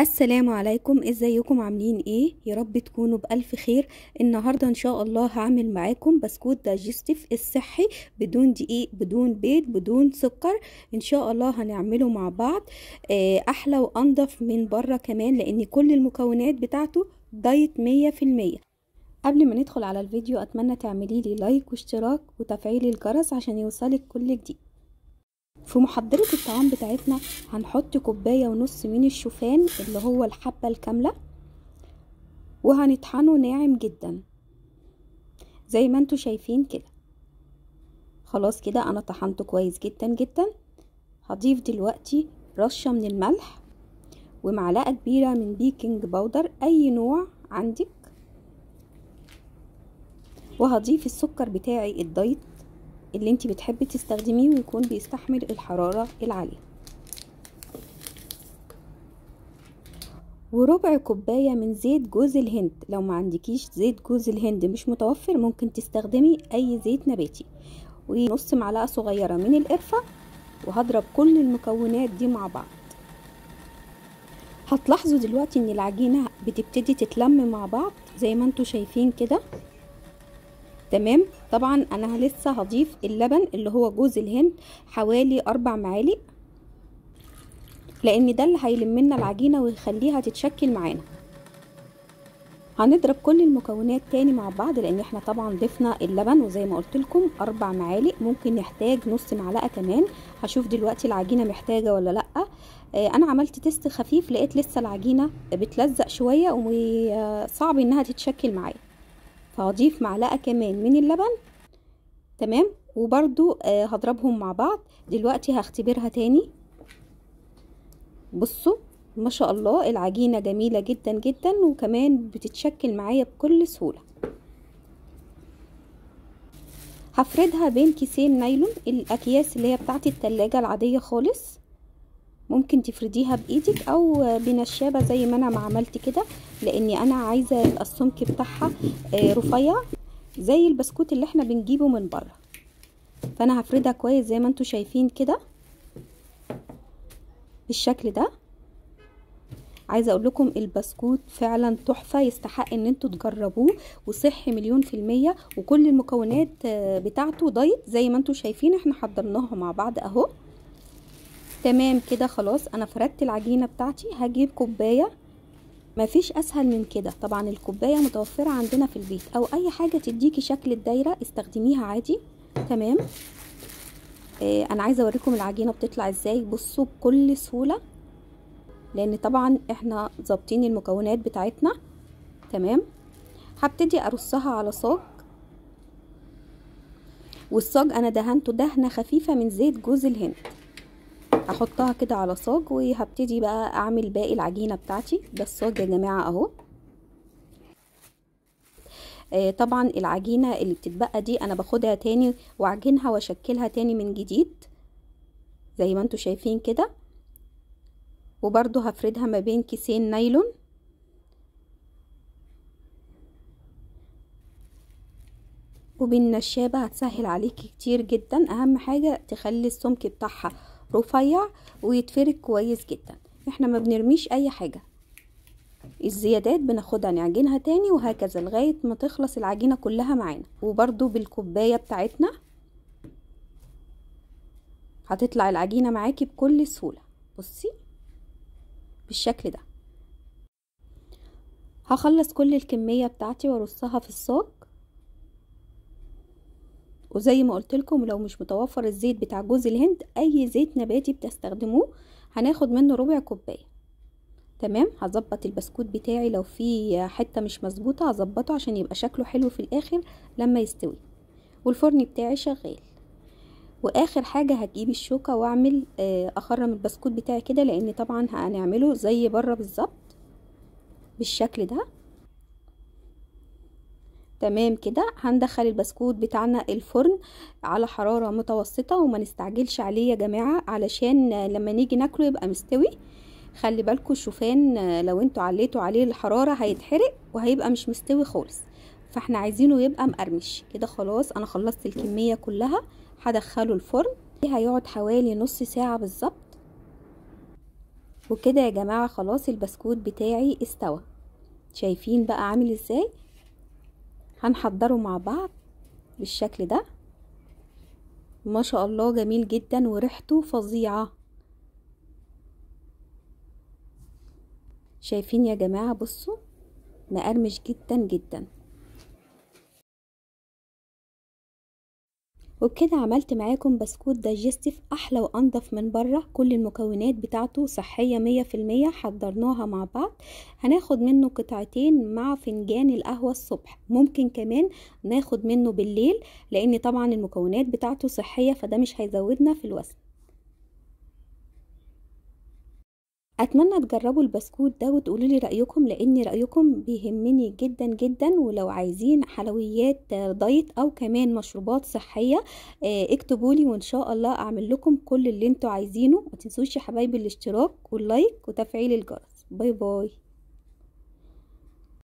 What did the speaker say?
السلام عليكم ازيكم عاملين ايه يا رب تكونوا بالف خير النهارده ان شاء الله هعمل معاكم بسكوت دايجستيف الصحي بدون دقيق بدون بيض بدون سكر ان شاء الله هنعمله مع بعض آه، احلى وانضف من بره كمان لان كل المكونات بتاعته دايت مية في المية قبل ما ندخل على الفيديو اتمنى تعملي لي لايك واشتراك وتفعيل الجرس عشان يوصلك كل جديد في محضرة الطعام بتاعتنا هنحط كوباية ونص من الشوفان اللي هو الحبة الكاملة وهنطحنه ناعم جدا زي ما انتوا شايفين كده خلاص كده انا طحنته كويس جدا جدا هضيف دلوقتي رشة من الملح ومعلقة كبيرة من بيكنج باودر اي نوع عندك وهضيف السكر بتاعي الدايت اللي انت بتحبي تستخدميه ويكون بيستحمل الحرارة العالية وربع كوباية من زيت جوز الهند لو ما عندكيش زيت جوز الهند مش متوفر ممكن تستخدمي اي زيت نباتي ونص معلقة صغيرة من القرفة وهضرب كل المكونات دي مع بعض هتلاحظوا دلوقتي ان العجينة بتبتدي تتلم مع بعض زي ما انتوا شايفين كده تمام طبعا انا لسه هضيف اللبن اللي هو جوز الهند حوالي اربع معالق لان ده اللي هيلمنا العجينه ويخليها تتشكل معانا هنضرب كل المكونات تاني مع بعض لان احنا طبعا ضفنا اللبن وزي ما قلت لكم اربع معالق ممكن نحتاج نص معلقه كمان هشوف دلوقتي العجينه محتاجه ولا لا آه، انا عملت تيست خفيف لقيت لسه العجينه بتلزق شويه وصعب انها تتشكل معايا فهضيف معلقة كمان من اللبن تمام وبرضو آه هضربهم مع بعض دلوقتي هختبرها تاني بصوا ما شاء الله العجينة جميلة جدا جدا وكمان بتتشكل معايا بكل سهولة هفردها بين كيسين نايلون الاكياس اللي هي بتاعت التلاجة العادية خالص ممكن تفرديها بايدك او بنشابه زي ما انا ما عملت كده لاني انا عايزه السمك بتاعها آه، رفيع زي البسكوت اللي احنا بنجيبه من بره فانا هفردها كويس زي ما انتم شايفين كده بالشكل ده عايزه اقول لكم البسكوت فعلا تحفه يستحق ان انتوا تجربوه وصحي مليون في الميه وكل المكونات آه، بتاعته دايت زي ما انتم شايفين احنا حضرناها مع بعض اهو تمام كده خلاص انا فردت العجينه بتاعتي هجيب كوبايه مفيش اسهل من كده طبعا الكوبايه متوفره عندنا في البيت او اي حاجه تديكي شكل الدايره استخدميها عادي تمام آه انا عايزه اوريكم العجينه بتطلع ازاي بصوا بكل سهوله لان طبعا احنا ظابطين المكونات بتاعتنا تمام هبتدي ارصها على صاج والصاج انا دهنته دهنه خفيفه من زيت جوز الهند هحطها كده على صاج وهبتدي بقى اعمل باقي العجينه بتاعتي ده الصاج يا جماعه اهو آه طبعا العجينه اللي بتتبقى دي انا باخدها تاني واعجنها واشكلها تاني من جديد زي ما انتم شايفين كده وبرده هفردها ما بين كيسين نايلون وبالنشابة هتسهل عليكي كتير جدا اهم حاجة تخلي السمك بتاعها رفيع ويتفرك كويس جدا احنا ما بنرميش اي حاجة الزيادات بناخدها نعجنها تاني وهكذا لغاية ما تخلص العجينة كلها معانا وبرضو بالكوباية بتاعتنا هتطلع العجينة معاكي بكل سهولة بصي بالشكل ده هخلص كل الكمية بتاعتي وارصها في الصاج وزي ما قلت لكم لو مش متوفر الزيت بتاع جوز الهند اي زيت نباتي بتستخدموه هناخد منه ربع كوبايه تمام هظبط البسكوت بتاعي لو في حته مش مظبوطه هظبطه عشان يبقى شكله حلو في الاخر لما يستوي والفرن بتاعي شغال واخر حاجه هجيب الشوكه واعمل آه، اخرم البسكوت بتاعي كده لان طبعا هنعمله زي بره بالظبط بالشكل ده تمام كده هندخل البسكوت بتاعنا الفرن على حرارة متوسطة وما نستعجلش عليه يا جماعة علشان لما نيجي ناكله يبقى مستوي خلي بالكو الشوفان لو انتوا عليتوا عليه الحرارة هيتحرق وهيبقى مش مستوي خالص فاحنا عايزينه يبقى مقرمش كده خلاص انا خلصت الكمية كلها هدخله الفرن هيقعد حوالي نص ساعة بالظبط وكده يا جماعة خلاص البسكوت بتاعي استوى شايفين بقى عامل ازاي هنحضره مع بعض بالشكل ده ما شاء الله جميل جدا وريحته فظيعة شايفين يا جماعة بصوا مقرمش جدا جدا وبكده عملت معاكم بسكوت دايجستيف احلى وانضف من بره كل المكونات بتاعته صحيه مية في المية حضرناها مع بعض هناخد منه قطعتين مع فنجان القهوه الصبح ممكن كمان ناخد منه بالليل لان طبعا المكونات بتاعته صحيه فده مش هيزودنا في الوزن اتمنى تجربوا البسكوت ده وتقولوا لي رايكم لان رايكم بيهمني جدا جدا ولو عايزين حلويات دايت او كمان مشروبات صحيه آه، اكتبوا لي وان شاء الله اعمل لكم كل اللي انتوا عايزينه ما تنسوش يا حبايبي الاشتراك واللايك وتفعيل الجرس باي باي